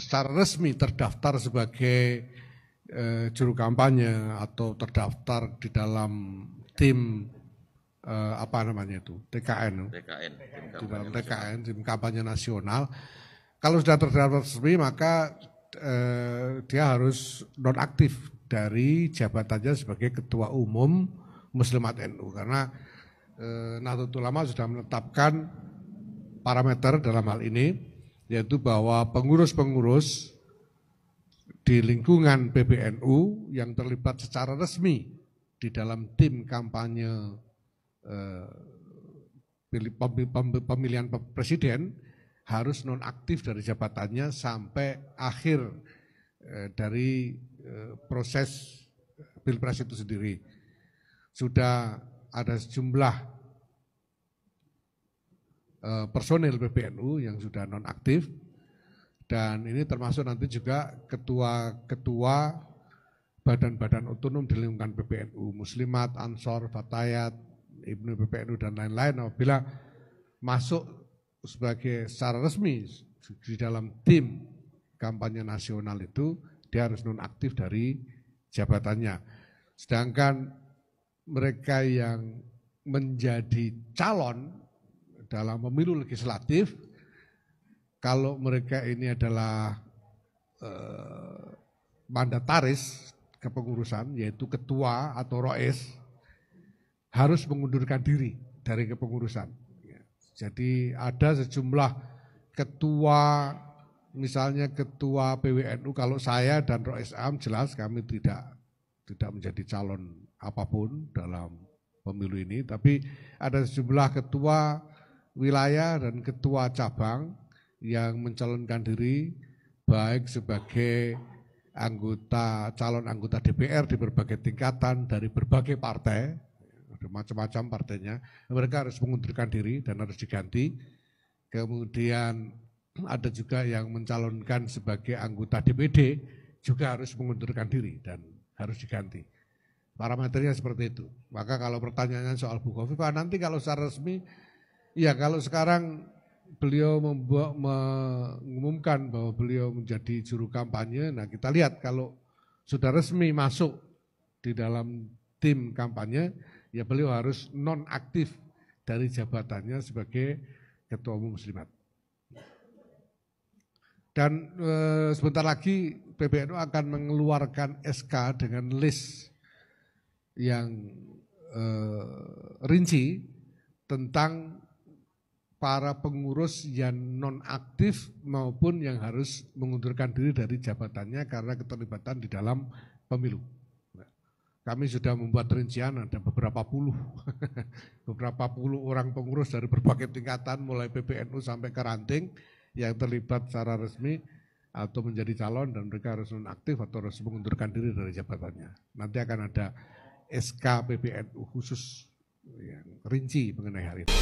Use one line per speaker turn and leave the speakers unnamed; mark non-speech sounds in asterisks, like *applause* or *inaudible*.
secara resmi terdaftar sebagai eh, juru kampanye atau terdaftar di dalam tim eh, apa namanya itu TKN, TKN di dalam TKN tim kampanye nasional. Kalau sudah terdaftar resmi maka eh, dia harus non aktif dari jabatannya sebagai ketua umum Muslimat NU karena eh, Nahdlatul Ulama sudah menetapkan parameter dalam hal ini yaitu bahwa pengurus-pengurus di lingkungan PBNU yang terlibat secara resmi di dalam tim kampanye eh, pemilihan presiden harus nonaktif dari jabatannya sampai akhir eh, dari eh, proses pilpres itu sendiri. Sudah ada sejumlah Eh, personil PBNU yang sudah nonaktif dan ini termasuk nanti juga ketua-ketua badan-badan otonom di lingkungan PBNU, Muslimat, Ansor, Fatayat, Ibnu PBNU dan lain-lain apabila masuk sebagai secara resmi di dalam tim kampanye nasional itu dia harus nonaktif dari jabatannya. Sedangkan mereka yang menjadi calon dalam pemilu legislatif kalau mereka ini adalah eh, mandataris kepengurusan yaitu ketua atau roes harus mengundurkan diri dari kepengurusan. Ya. Jadi ada sejumlah ketua misalnya ketua PWNU kalau saya dan roes am jelas kami tidak tidak menjadi calon apapun dalam pemilu ini tapi ada sejumlah ketua wilayah dan ketua cabang yang mencalonkan diri baik sebagai anggota calon anggota DPR di berbagai tingkatan dari berbagai partai macam-macam partainya mereka harus mengundurkan diri dan harus diganti kemudian ada juga yang mencalonkan sebagai anggota DPD juga harus mengundurkan diri dan harus diganti parameternya seperti itu maka kalau pertanyaannya soal Bukovipa nanti kalau secara resmi Ya kalau sekarang beliau membuat, mengumumkan bahwa beliau menjadi juru kampanye, nah kita lihat kalau sudah resmi masuk di dalam tim kampanye, ya beliau harus non aktif dari jabatannya sebagai ketua umum muslimat. Dan e, sebentar lagi PBNU akan mengeluarkan SK dengan list yang e, rinci tentang para pengurus yang nonaktif maupun yang harus mengundurkan diri dari jabatannya karena keterlibatan di dalam pemilu. Kami sudah membuat rincian ada beberapa puluh, *laughs* beberapa puluh orang pengurus dari berbagai tingkatan mulai PBNU sampai ke ranting yang terlibat secara resmi atau menjadi calon dan mereka harus nonaktif atau harus mengundurkan diri dari jabatannya. Nanti akan ada SK PPNU khusus rinci mengenai hal itu.